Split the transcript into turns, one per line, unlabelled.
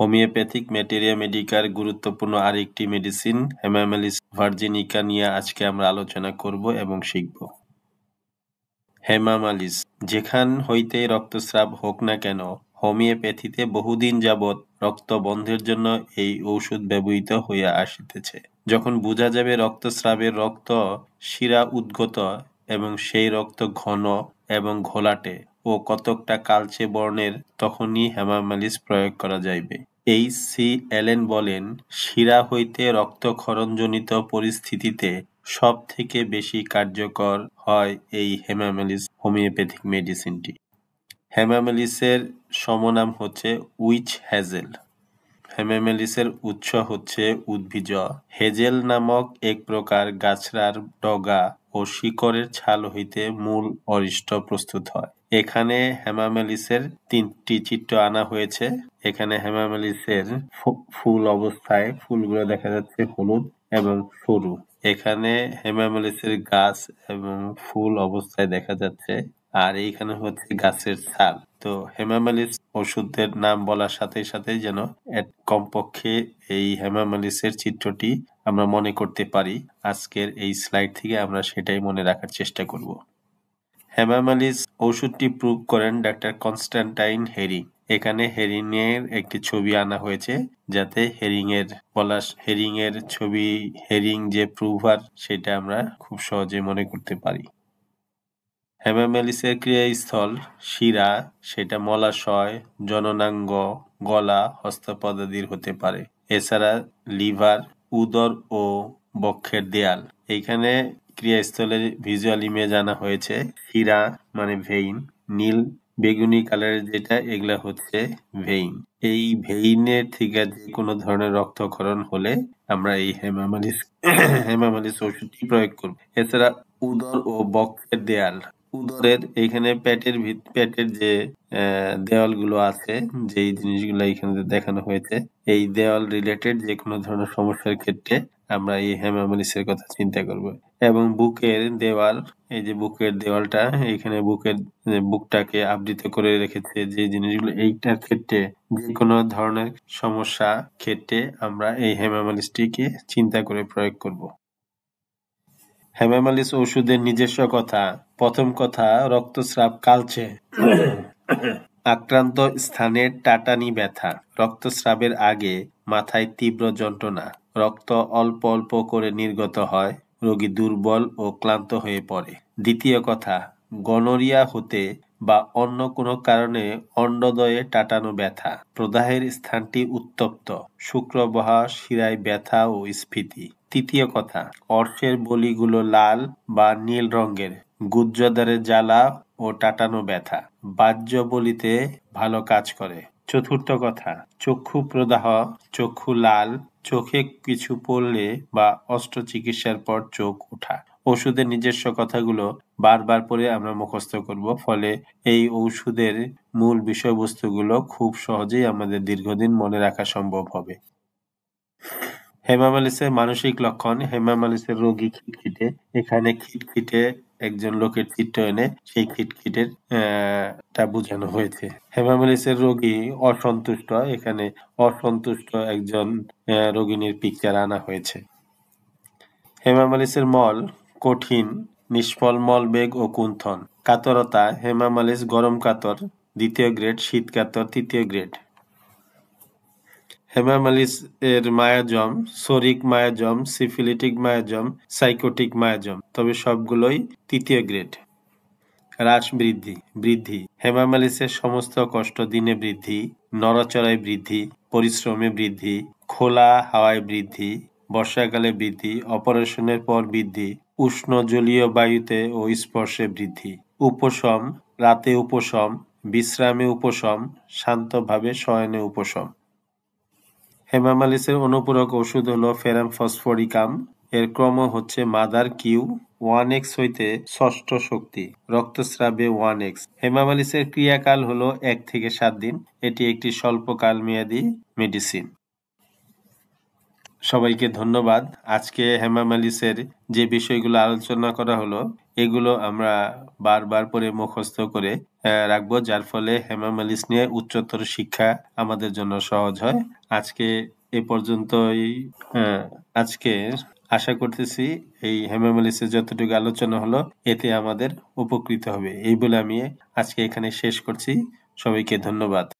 Homeopathic materia Medicare গুরুত্বপূর্ণ আরেকটি medicine হেমামেলিস ভার্জিনিকা নিয়ে আজকে আমরা আলোচনা করব এবং শিখব হেমামালিস যেখান হইতে রক্তস্রাব হোক না কেন হোমিওপ্যাথিতে বহুদিন যাবৎ রক্ত বন্ধের জন্য এই ঔষধ ব্যবহৃত হইয়া আসিতেছে যখন বোঝা যাবে রক্তস্রাবের রক্ত শিরা উদ্গত এবং সেই রক্ত ঘন এবং ঘোলাটে ও কতকটা কালচে বর্ণের তখনই হেমামালিস প্রয়োগ করা যাইবে এইচ সি অ্যালেন বলেন শিরা হইতে রক্তক্ষরণজনিত পরিস্থিতিতে সব থেকে বেশি কার্যকর হয় এই হেমামেলিস হোমিওপ্যাথিক মেডিসিনটি হেমামেলিসের সমনাম হচ্ছে উইচ হ্যাজেল হেমামেলিসের উৎস হচ্ছে উদ্ভিজ হেজেল নামক এক প্রকার গাছরার ডগা ও শিকড়ের ছাল হইতে মূল অরিষ্ট প্রস্তুত হয় এখানে হেমামেলিসের তিনটি চিত্র আনা হয়েছে এখানে হেমামেলিসের ফুল অবস্থায় ফুলগুলো দেখা যাচ্ছে হলুদ এবং সরু এখানে হেমামেলিসের গাছ এবং ফুল অবস্থায় দেখা যাচ্ছে আর এইখানে হচ্ছে গাছের ছাল তো হেমামেলিস ওষুধের নাম বলার সাথে সাথে যেন কমপক্ষে এই হেমামেলিসের চিত্রটি আমরা মনে করতে পারি আজকের এই স্লাইড থেকে আমরা সেটাই মনে রাখার চেষ্টা করব হেমামালিস ওষুধটি প্রুভ করেন ডাক্তার কনস্ট্যান্টাইন হেরিং এখানে হেরিং এর একটি ছবি আনা হয়েছে যাতে হেরিং এর পলাশ হেরিং এর ছবি হেরিং যে প্রুভার সেটা আমরা খুব সহজে মনে করতে পারি হেমামেলিসের ক্রিয়াস্থল শিরা সেটা মলাশয় জননাঙ্গ গলা হস্তপদাদির হতে পারে এছাড়া লিভার উদর ও বক্ষের দেয়াল এখানে ক্রিয়াস্থলের ভিজুয়াল ইমেজ আনা হয়েছে হীরা মানে ভেইন নীল বেগুনি কালারের যেটা এগুলা হচ্ছে ভেইন এই ভেইনের থেকে যে কোনো ধরনের রক্তক্ষরণ হলে আমরা এই হেমামালিস হেমামালিস ওষুধটি প্রয়োগ করব এছাড়া উদর ও বক্ষের দেয়াল উদরের এখানে ভিত প্যাটের যে দেওয়ালগুলো আছে যেই জিনিসগুলো এখানে দেখানো হয়েছে এই দেওয়াল রিলেটেড যে কোনো ধরনের সমস্যার ক্ষেত্রে আমরা এই হেমামালিসের কথা চিন্তা করব এবং বুকের দেওয়াল এই যে বুকের দেওয়ালটা এখানে বুকের বুকটাকে আবৃত করে রেখেছে যে জিনিসগুলো এইটার ক্ষেত্রে যে কোনো ধরনের সমস্যা ক্ষেত্রে আমরা এই হেমামালিসটিকে চিন্তা করে প্রয়োগ করব। হেমামালিস ওষুধের নিজস্ব কথা প্রথম কথা রক্তস্রাব কালচে আক্রান্ত স্থানে টাটানি ব্যথা রক্তস্রাবের আগে মাথায় তীব্র যন্ত্রণা রক্ত অল্প অল্প করে নির্গত হয় রোগী দুর্বল ও ক্লান্ত হয়ে পড়ে দ্বিতীয় কথা গনোরিয়া হতে বা অন্য কোনো কারণে অন্ডদয়ে টাটানো ব্যথা প্রদাহের স্থানটি উত্তপ্ত শুক্রবহা শিরায় ব্যথা ও স্ফীতি তৃতীয় কথা অর্শের বলিগুলো লাল বা নীল রঙের গুজ্জদারে জ্বালা ও টাটানো ব্যথা বাহ্য বলিতে ভালো কাজ করে চতুর্থ কথা চক্ষু প্রদাহ চক্ষু লাল চোখে কিছু পড়লে বা অস্ত্রচিকিৎসার পর চোখ ওঠা ওষুধের নিজস্ব কথাগুলো বারবার পরে আমরা মুখস্থ করব ফলে এই ঔষধের মূল বিষয়বস্তুগুলো খুব সহজেই আমাদের দীর্ঘদিন মনে রাখা সম্ভব হবে হেমামালিসের মানসিক লক্ষণ হেমামালিসের রোগী খিটখিটে এখানে খিটখিটে একজন লোকের এনে সেই খিটখিটের তা বোঝানো হয়েছে হেমামেলিসের রোগী অসন্তুষ্ট এখানে অসন্তুষ্ট একজন রোগিনীর পিকচার আনা হয়েছে হেমামালিসের মল কঠিন নিষ্ফল মল বেগ ও কুন্থন কাতরতা হেমামালিস গরম কাতর দ্বিতীয় গ্রেড শীত কাতর তৃতীয় গ্রেড হেমামালিস এর miasm psoric miasm syphilitic miasm sycotic miasm তবে সবগুলোই তৃতীয় গ্রেড হ্রাস বৃদ্ধি বৃদ্ধি হেমামালিসের সমস্ত কষ্ট দিনে বৃদ্ধি নড়াচড়ায় বৃদ্ধি পরিশ্রমে বৃদ্ধি খোলা হাওয়ায় বৃদ্ধি বর্ষাকালে বৃদ্ধি অপারেশনের পর বৃদ্ধি উষ্ণ জলীয় বায়ুতে ও স্পর্শে বৃদ্ধি উপশম রাতে উপশম বিশ্রামে উপশম শান্তভাবে শয়নে উপশম হেমামালিসের অনুপূরক ওষুধ হলো ফেরাম ফসফরিকাম এর ক্রম হচ্ছে মাদার কিউ ওয়ান এক্স হইতে ষষ্ঠ শক্তি রক্তস্রাবে ওয়ান এক্স হেমামালিসের ক্রিয়াকাল হলো এক থেকে সাত দিন এটি একটি স্বল্পকাল মেয়াদী মেডিসিন সবাইকে ধন্যবাদ আজকে হেমামালিসের যে বিষয়গুলো আলোচনা করা হলো এগুলো আমরা বারবার পরে মুখস্থ করে রাখবো যার ফলে হেমামালিস নিয়ে উচ্চতর শিক্ষা আমাদের জন্য সহজ হয় আজকে এ পর্যন্তই আজকে আশা করতেছি এই হেমামালিসের যতটুকু আলোচনা হলো এতে আমাদের উপকৃত হবে এই বলে আমি আজকে এখানে শেষ করছি সবাইকে ধন্যবাদ